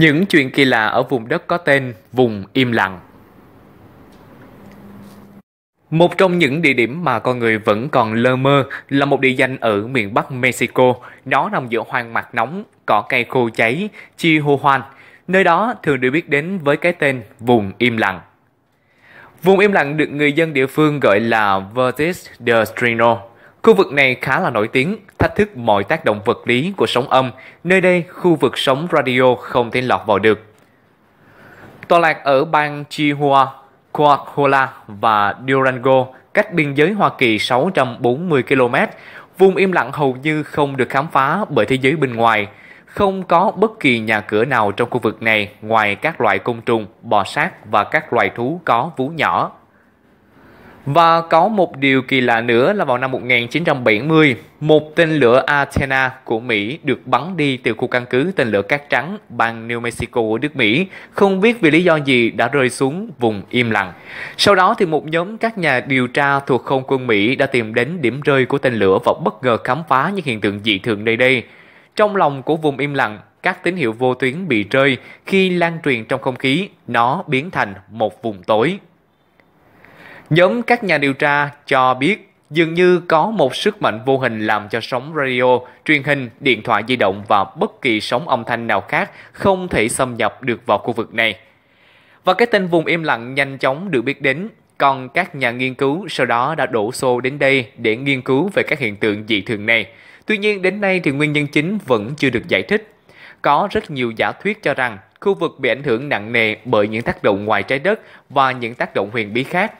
Những chuyện kỳ lạ ở vùng đất có tên vùng im lặng. Một trong những địa điểm mà con người vẫn còn lơ mơ là một địa danh ở miền Bắc Mexico. Nó nằm giữa hoang mạc nóng, cỏ cây khô cháy, chi hô hoan. Nơi đó thường được biết đến với cái tên vùng im lặng. Vùng im lặng được người dân địa phương gọi là Vertis de Strino. Khu vực này khá là nổi tiếng, thách thức mọi tác động vật lý của sóng âm, nơi đây khu vực sóng radio không thể lọt vào được. Tọa lạc ở bang Chihuahua, Coahuila và Durango, cách biên giới Hoa Kỳ 640 km, vùng im lặng hầu như không được khám phá bởi thế giới bên ngoài. Không có bất kỳ nhà cửa nào trong khu vực này ngoài các loại côn trùng, bò sát và các loài thú có vú nhỏ. Và có một điều kỳ lạ nữa là vào năm 1970, một tên lửa Athena của Mỹ được bắn đi từ khu căn cứ tên lửa Cát Trắng, bang New Mexico của nước Mỹ, không biết vì lý do gì đã rơi xuống vùng im lặng. Sau đó thì một nhóm các nhà điều tra thuộc không quân Mỹ đã tìm đến điểm rơi của tên lửa và bất ngờ khám phá những hiện tượng dị thường nơi đây. Trong lòng của vùng im lặng, các tín hiệu vô tuyến bị rơi khi lan truyền trong không khí, nó biến thành một vùng tối. Nhóm các nhà điều tra cho biết dường như có một sức mạnh vô hình làm cho sóng radio, truyền hình, điện thoại di động và bất kỳ sóng âm thanh nào khác không thể xâm nhập được vào khu vực này. Và cái tên vùng im lặng nhanh chóng được biết đến, còn các nhà nghiên cứu sau đó đã đổ xô đến đây để nghiên cứu về các hiện tượng dị thường này. Tuy nhiên đến nay thì nguyên nhân chính vẫn chưa được giải thích. Có rất nhiều giả thuyết cho rằng khu vực bị ảnh hưởng nặng nề bởi những tác động ngoài trái đất và những tác động huyền bí khác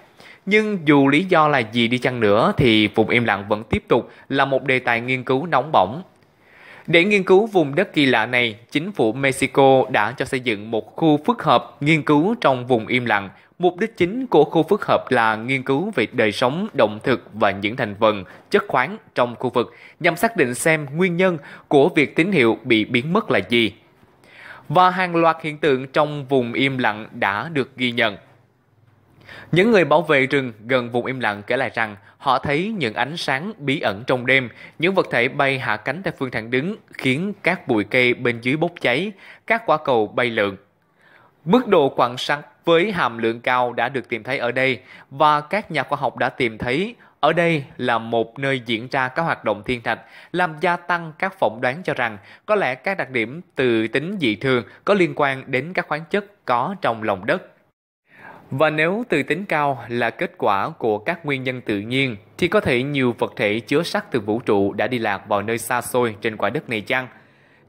nhưng dù lý do là gì đi chăng nữa thì vùng im lặng vẫn tiếp tục là một đề tài nghiên cứu nóng bỏng. Để nghiên cứu vùng đất kỳ lạ này, chính phủ Mexico đã cho xây dựng một khu phức hợp nghiên cứu trong vùng im lặng. Mục đích chính của khu phức hợp là nghiên cứu về đời sống động thực và những thành phần chất khoáng trong khu vực nhằm xác định xem nguyên nhân của việc tín hiệu bị biến mất là gì. Và hàng loạt hiện tượng trong vùng im lặng đã được ghi nhận. Những người bảo vệ rừng gần vùng im lặng kể lại rằng họ thấy những ánh sáng bí ẩn trong đêm, những vật thể bay hạ cánh theo phương thẳng đứng khiến các bụi cây bên dưới bốc cháy, các quả cầu bay lượn. Mức độ quặng sắt với hàm lượng cao đã được tìm thấy ở đây và các nhà khoa học đã tìm thấy ở đây là một nơi diễn ra các hoạt động thiên thạch, làm gia tăng các phỏng đoán cho rằng có lẽ các đặc điểm từ tính dị thường có liên quan đến các khoáng chất có trong lòng đất. Và nếu từ tính cao là kết quả của các nguyên nhân tự nhiên, thì có thể nhiều vật thể chứa sắt từ vũ trụ đã đi lạc vào nơi xa xôi trên quả đất này chăng?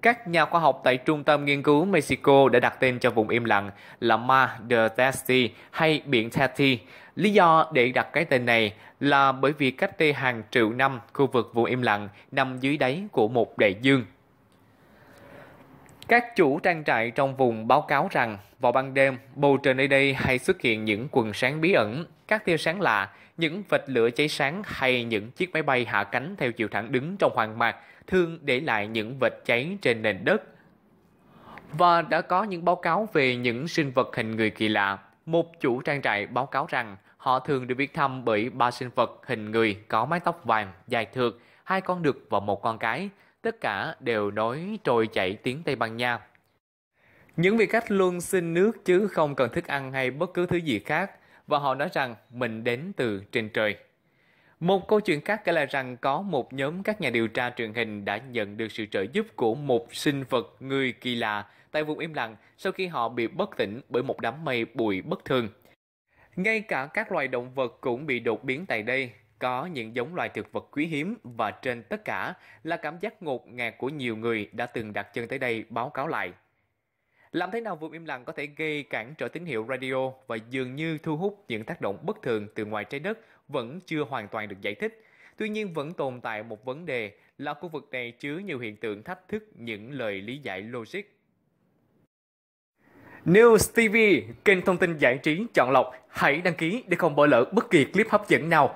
Các nhà khoa học tại Trung tâm Nghiên cứu Mexico đã đặt tên cho vùng im lặng là Mar de Testi hay Biển Tati. Lý do để đặt cái tên này là bởi vì cách đây hàng triệu năm, khu vực vùng im lặng nằm dưới đáy của một đại dương các chủ trang trại trong vùng báo cáo rằng vào ban đêm, bầu trời nơi đây hay xuất hiện những quần sáng bí ẩn, các tia sáng lạ, những vệt lửa cháy sáng hay những chiếc máy bay hạ cánh theo chiều thẳng đứng trong hoàng mạc thường để lại những vệt cháy trên nền đất. Và đã có những báo cáo về những sinh vật hình người kỳ lạ. Một chủ trang trại báo cáo rằng họ thường được viết thăm bởi ba sinh vật hình người có mái tóc vàng, dài thượt, hai con đực và một con cái tất cả đều nói trôi chảy tiếng Tây Ban Nha. Những vị khách luôn xin nước chứ không cần thức ăn hay bất cứ thứ gì khác và họ nói rằng mình đến từ trên trời. Một câu chuyện khác kể là rằng có một nhóm các nhà điều tra truyền hình đã nhận được sự trợ giúp của một sinh vật người kỳ lạ tại vùng im lặng sau khi họ bị bất tỉnh bởi một đám mây bụi bất thường. Ngay cả các loài động vật cũng bị đột biến tại đây có những giống loài thực vật quý hiếm và trên tất cả là cảm giác ngột ngạt của nhiều người đã từng đặt chân tới đây báo cáo lại. Làm thế nào vùng im lặng có thể gây cản trở tín hiệu radio và dường như thu hút những tác động bất thường từ ngoài trái đất vẫn chưa hoàn toàn được giải thích. Tuy nhiên vẫn tồn tại một vấn đề là khu vực này chứa nhiều hiện tượng thách thức những lời lý giải logic. News TV, kênh thông tin giải trí chọn lọc, hãy đăng ký để không bỏ lỡ bất kỳ clip hấp dẫn nào